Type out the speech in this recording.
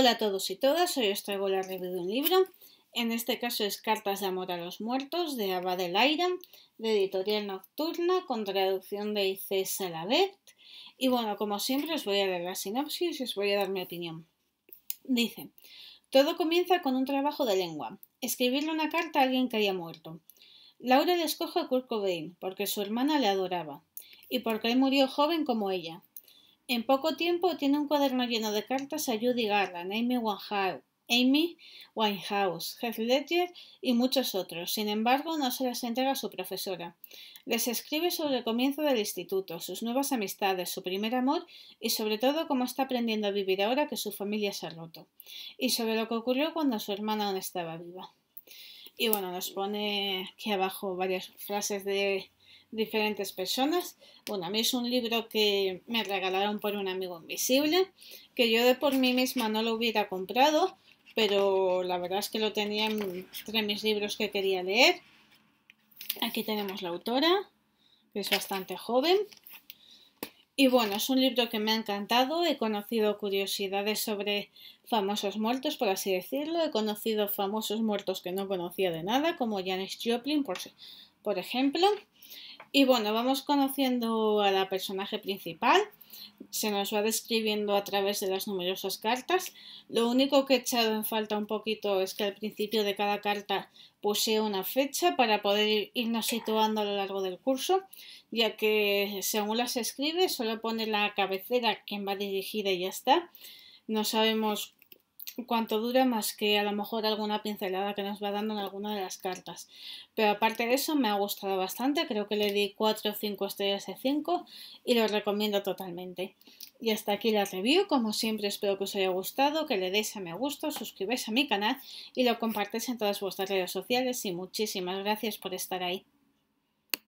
Hola a todos y todas, hoy os traigo la review de un libro. En este caso es Cartas de Amor a los Muertos de Abba del Laira, de Editorial Nocturna, con traducción de IC Salavet. Y bueno, como siempre, os voy a leer la sinopsis y os voy a dar mi opinión. Dice: Todo comienza con un trabajo de lengua, escribirle una carta a alguien que haya muerto. Laura le escoge a Kurt Cobain porque su hermana le adoraba y porque él murió joven como ella, en poco tiempo tiene un cuaderno lleno de cartas a Judy Garland, Amy Winehouse, Amy Heath Ledger y muchos otros. Sin embargo, no se las entrega a su profesora. Les escribe sobre el comienzo del instituto, sus nuevas amistades, su primer amor y sobre todo cómo está aprendiendo a vivir ahora que su familia se ha roto. Y sobre lo que ocurrió cuando su hermana aún estaba viva. Y bueno, nos pone aquí abajo varias frases de diferentes personas. Bueno, a mí es un libro que me regalaron por un amigo invisible, que yo de por mí misma no lo hubiera comprado, pero la verdad es que lo tenía entre mis libros que quería leer. Aquí tenemos la autora, que es bastante joven. Y bueno, es un libro que me ha encantado, he conocido curiosidades sobre famosos muertos, por así decirlo, he conocido famosos muertos que no conocía de nada, como Janis Joplin, por, por ejemplo. Y bueno, vamos conociendo a la personaje principal. Se nos va describiendo a través de las numerosas cartas. Lo único que he echado en falta un poquito es que al principio de cada carta puse una fecha para poder irnos situando a lo largo del curso, ya que según las escribe solo pone la cabecera a quien va dirigida y ya está. No sabemos cuanto dure más que a lo mejor alguna pincelada que nos va dando en alguna de las cartas. Pero aparte de eso me ha gustado bastante, creo que le di 4 o 5 estrellas de 5 y lo recomiendo totalmente. Y hasta aquí la review, como siempre espero que os haya gustado, que le deis a me gusta, suscribáis a mi canal y lo compartáis en todas vuestras redes sociales y muchísimas gracias por estar ahí.